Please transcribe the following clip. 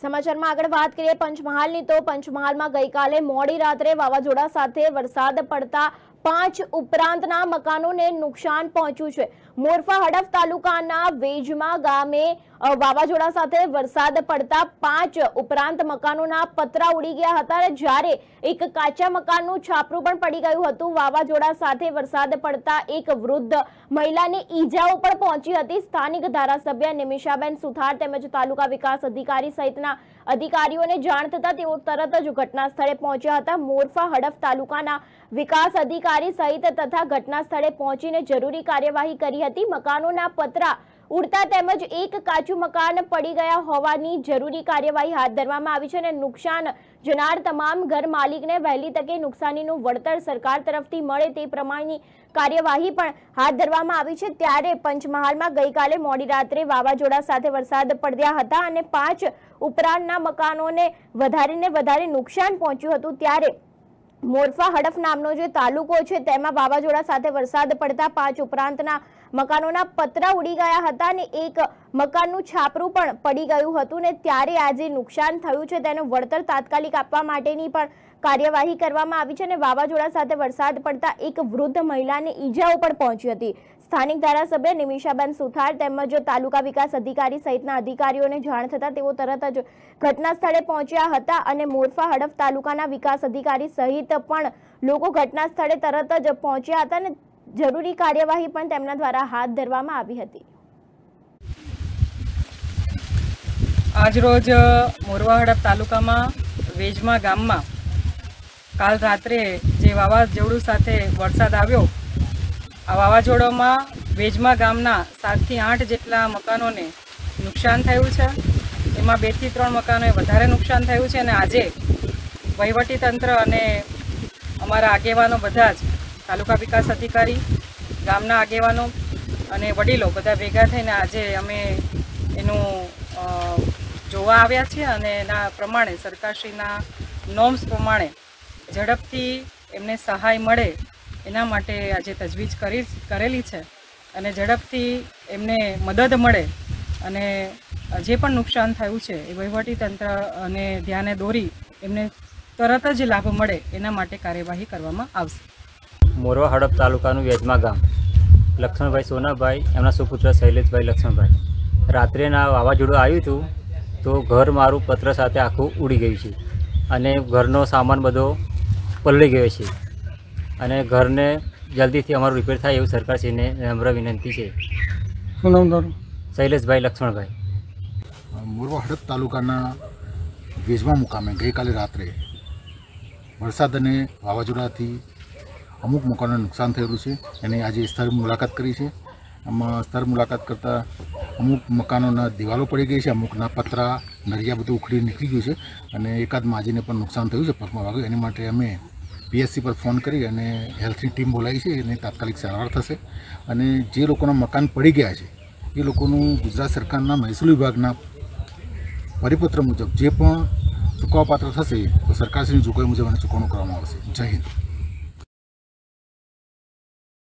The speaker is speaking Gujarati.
સમાચારમાં આગળ વાત કરીએ પંચમહાલની તો પંચમહાલમાં ગઈકાલે મોડી રાત્રે વાવાઝોડા સાથે વરસાદ પડતા પાંચ ઉપરાંતના મકાનોને નુકસાન પહોંચ્યું છે મોરફા હડફ તાલુકાના વેજમા ગામે વાવાઝોડા સાથે વરસાદ પડતા પાંચ ઉપરાંત મકાનોના પતરા ઉડી ગયા હતા જ્યારે એક કાચા મકાનનું છાપરું પણ પડી ગયું હતું વાવાઝોડા સાથે વરસાદ પડતા એક વૃદ્ધ મહિલાને ઈજાઓ પણ પહોંચી હતી સ્થાનિક ધારાસભ્ય નિમિષાબેન સુથાર તેમજ તાલુકા વિકાસ અધિકારી સહિતના અધિકારીઓને જાણ થતાં તેઓ તરત જ ઘટના સ્થળે પહોંચ્યા હતા મોરફા હડફ તાલુકાના વિકાસ અધિકારી સહિત તથા ઘટના સ્થળે પહોંચીને જરૂરી કાર્યવાહી કરી હતી મકાનોના પતરા ઉડતા તેમજ એક કાચું મકાન પડી ગયા હોવાની જરૂરી કાર્યવાહી હાથ ધરવામાં આવી છે અને નુકસાન જનાર તમામ ઘર માલિકને વહેલી તકે નુકસાનીનું વળતર સરકાર તરફથી મળે તે પ્રમાણેની કાર્યવાહી પણ હાથ ધરવામાં આવી છે ત્યારે પંચમહાલમાં ગઈકાલે મોડી રાત્રે વાવાઝોડા સાથે વરસાદ પડ્યા હતા અને પાંચ ઉપરાંતના મકાનોને વધારેને વધારે નુકસાન પહોંચ્યું હતું ત્યારે મોરફા હડફ નામનો જે તાલુકો છે તેમાં વાવાઝોડા સાથે વરસાદ પડતા પાંચ ઉપરાંતના મકાનોના પતરા ઉડી ગયા હતા અને એક મકાનનું છાપરું પણ પડી ગયું હતું ને ત્યારે આજે નુકસાન થયું છે તેનું વળતર તાત્કાલિક આપવા માટેની પણ કાર્યવાહી કરવામાં આવી છે અને વાવાઝોડા સાથે વરસાદ પડતા એક વૃદ્ધ મહિલાને ઈજાઓ પણ પહોંચી હતી સ્થાનિક ધારાસભ્ય નિમિષાબેન સુથાર તેમજ તાલુકા વિકાસ અધિકારી સહિતના અધિકારીઓને જાણ થતાં તેઓ તરત જ ઘટના સ્થળે પહોંચ્યા હતા અને મોરફા હડફ તાલુકાના વિકાસ અધિકારી સહિત પણ લોકો ઘટના સ્થળે તરત જ પહોંચ્યા હતા અને જરૂરી કાર્યવાહી પણ તેમના દ્વારા હાથ ધરવામાં આવી હતી આજરોજ મોરવાહડપ તાલુકામાં વેજમા ગામમાં કાલ રાત્રે જે વાવાઝોડું સાથે વરસાદ આવ્યો આ વાવાઝોડામાં વેજમા ગામના સાતથી આઠ જેટલા મકાનોને નુકસાન થયું છે એમાં બેથી ત્રણ મકાનોએ વધારે નુકસાન થયું છે અને આજે વહીવટીતંત્ર અને અમારા આગેવાનો બધા જ તાલુકા વિકાસ અધિકારી ગામના આગેવાનો અને વડીલો બધા ભેગા થઈને આજે અમે એનું જોવા આવ્યા છીએ અને એના પ્રમાણે સરકારશ્રીના નોર્મ્સ પ્રમાણે ઝડપથી એમને સહાય મળે એના માટે આજે તજવીજ કરી કરેલી છે અને ઝડપથી એમને મદદ મળે અને જે પણ નુકસાન થયું છે એ વહીવટીતંત્ર અને ધ્યાને દોરી એમને તરત જ લાભ મળે એના માટે કાર્યવાહી કરવામાં આવશે મોરવા હડપ તાલુકાનું વેજમા ગામ લક્ષ્મણભાઈ સોનાભાઈ એમના સુપુત્ર શૈલેષભાઈ લક્ષ્મણભાઈ રાત્રેના વાવાઝોડું આવ્યું હતું તો ઘર મારું પત્ર સાથે આખું ઉડી ગયું છે અને ઘરનો સામાન બધો પલળી ગયો છે અને ઘરને જલ્દીથી અમારું રિપેર થાય એવું સરકારશ્રીને નમ્ર વિનંતી છે શું નામ તમારું શૈલેષભાઈ લક્ષ્મણભાઈ મોરવા હડપ તાલુકાના વેજમાં મુકામે ગઈકાલે રાત્રે વરસાદ અને વાવાઝોડાથી અમુક મકાનોને નુકસાન થયેલું છે એની આજે સ્થળ મુલાકાત કરી છે આમાં સ્થળ મુલાકાત કરતાં અમુક મકાનોના દિવાલો પડી ગઈ છે અમુકના પતરા નરિયા બધું ઉખડી નીકળી ગયું છે અને એકાદ માજીને પણ નુકસાન થયું છે પગમાં વાગ્યું એની માટે અમે પીએસસી પર ફોન કરી અને હેલ્થની ટીમ બોલાવી છે એની તાત્કાલિક સારવાર થશે અને જે લોકોના મકાન પડી ગયા છે એ લોકોનું ગુજરાત સરકારના મહેસૂલ વિભાગના પરિપત્ર મુજબ જે પણ ચૂકવવાપાત્ર થશે તો સરકારશ્રીની જોગવાઈ મુજબ એને ચૂકવણું કરવામાં આવશે જય હિન્દ